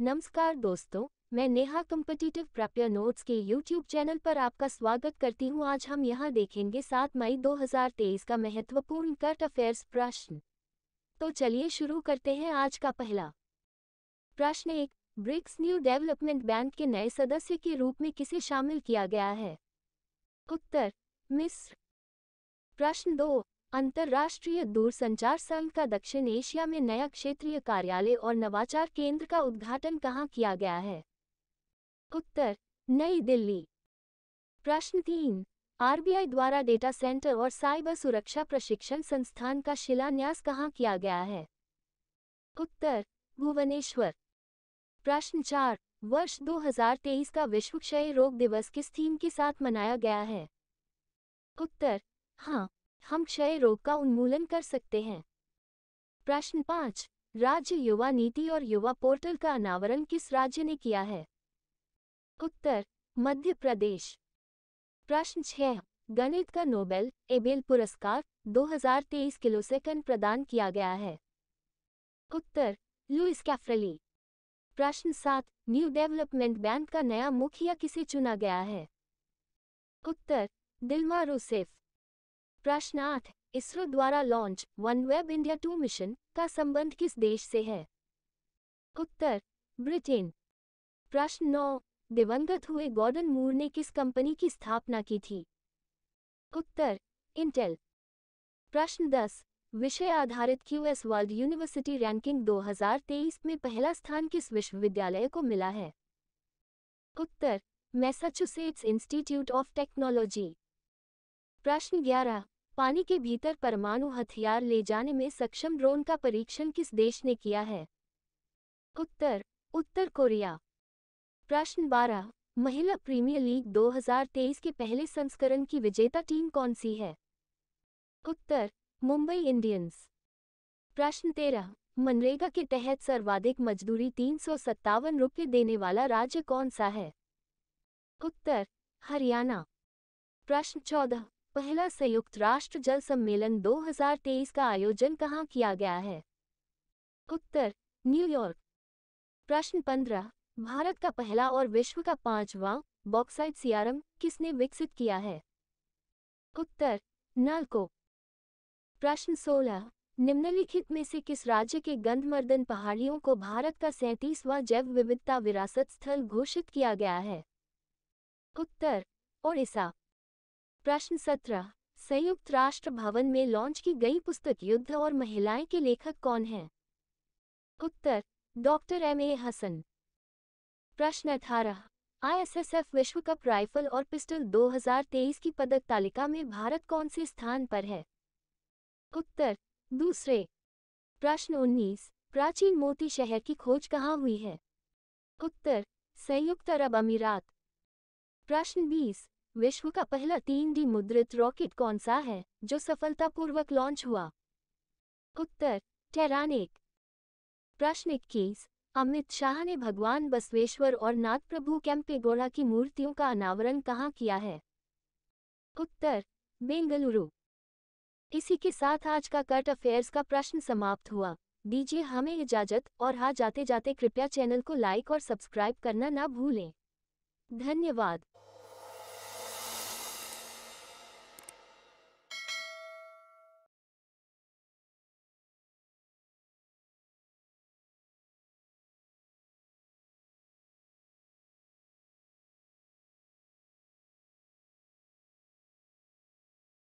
नमस्कार दोस्तों मैं नेहा कम्पटिटिव प्रप्य नोट्स के यूट्यूब चैनल पर आपका स्वागत करती हूं आज हम यहां देखेंगे 7 मई 2023 का महत्वपूर्ण कट अफेयर्स प्रश्न तो चलिए शुरू करते हैं आज का पहला प्रश्न एक ब्रिक्स न्यू डेवलपमेंट बैंक के नए सदस्य के रूप में किसे शामिल किया गया है उत्तर मिस्र प्रश्न दो अंतर्राष्ट्रीय दूरसंचार संघ का दक्षिण एशिया में नया क्षेत्रीय कार्यालय और नवाचार केंद्र का उद्घाटन कहाँ किया गया है उत्तर नई दिल्ली प्रश्न तीन आरबीआई द्वारा डेटा सेंटर और साइबर सुरक्षा प्रशिक्षण संस्थान का शिलान्यास कहाँ किया गया है उत्तर भुवनेश्वर प्रश्न चार वर्ष 2023 का विश्व क्षय रोग दिवस किस थीम के साथ मनाया गया है उत्तर हाँ हम क्षय रोग का उन्मूलन कर सकते हैं प्रश्न पाँच राज्य युवा नीति और युवा पोर्टल का अनावरण किस राज्य ने किया है उत्तर मध्य प्रदेश प्रश्न छः गणित का नोबेल एबेल पुरस्कार 2023 किलो सेकंड प्रदान किया गया है उत्तर लुइस कैफ्रली प्रश्न सात न्यू डेवलपमेंट बैंक का नया मुखिया किसे चुना गया है उत्तर दिलमा रूसेफ प्रश्नार्थ इसरो द्वारा launch OneWeb India two mission का संबंध किस देश से है उत्तर ब्रिटेन प्रश्न नौ दिवंगत हुए गॉर्डन मूर ने किस कंपनी की स्थापना की थी उत्तर इंटेल प्रश्न दस विषय आधारित क्यूएस वर्ल्ड यूनिवर्सिटी रैंकिंग 2023 में पहला स्थान किस विश्वविद्यालय को मिला है उत्तर मैसाचुसेट्स इंस्टीट्यूट ऑफ टेक्नोलॉजी प्रश्न ग्यारह पानी के भीतर परमाणु हथियार ले जाने में सक्षम ड्रोन का परीक्षण किस देश ने किया है उत्तर उत्तर कोरिया प्रश्न बारह महिला प्रीमियर लीग 2023 के पहले संस्करण की विजेता टीम कौन सी है उत्तर मुंबई इंडियंस प्रश्न तेरह मनरेगा के तहत सर्वाधिक मजदूरी तीन सौ सत्तावन रुपये देने वाला राज्य कौन सा है उत्तर हरियाणा प्रश्न चौदह पहला संयुक्त राष्ट्र जल सम्मेलन 2023 का आयोजन कहाँ किया गया है उत्तर न्यूयॉर्क प्रश्न पंद्रह भारत का पहला और विश्व का पांचवा बॉक्साइड सियारम किसने विकसित किया है उत्तर नालको प्रश्न सोलह निम्नलिखित में से किस राज्य के गंधमर्दन पहाड़ियों को भारत का सैंतीसवां जैव विविधता विरासत स्थल घोषित किया गया है उत्तर ओडिशा प्रश्न सत्रह संयुक्त राष्ट्र भवन में लॉन्च की गई पुस्तक युद्ध और महिलाएं के लेखक कौन हैं उत्तर डॉक्टर एम ए हसन प्रश्न अठारह आईएसएसएफ विश्व कप राइफल और पिस्टल 2023 की पदक तालिका में भारत कौन से स्थान पर है उत्तर दूसरे प्रश्न उन्नीस प्राचीन मोती शहर की खोज कहाँ हुई है उत्तर संयुक्त अरब अमीरात प्रश्न 20 विश्व का पहला तीन डी मुद्रित रॉकेट कौन सा है जो सफलतापूर्वक लॉन्च हुआ उत्तर टेरान एक प्रश्न इक्कीस अमित शाह ने भगवान बसवेश्वर और नाथ प्रभु कैंपेगोड़ा की मूर्तियों का अनावरण कहाँ किया है उत्तर बेंगलुरु इसी के साथ आज का कट अफेयर्स का प्रश्न समाप्त हुआ दीजिए हमें इजाजत और हाँ जाते जाते कृपया चैनल को लाइक और सब्सक्राइब करना ना भूलें धन्यवाद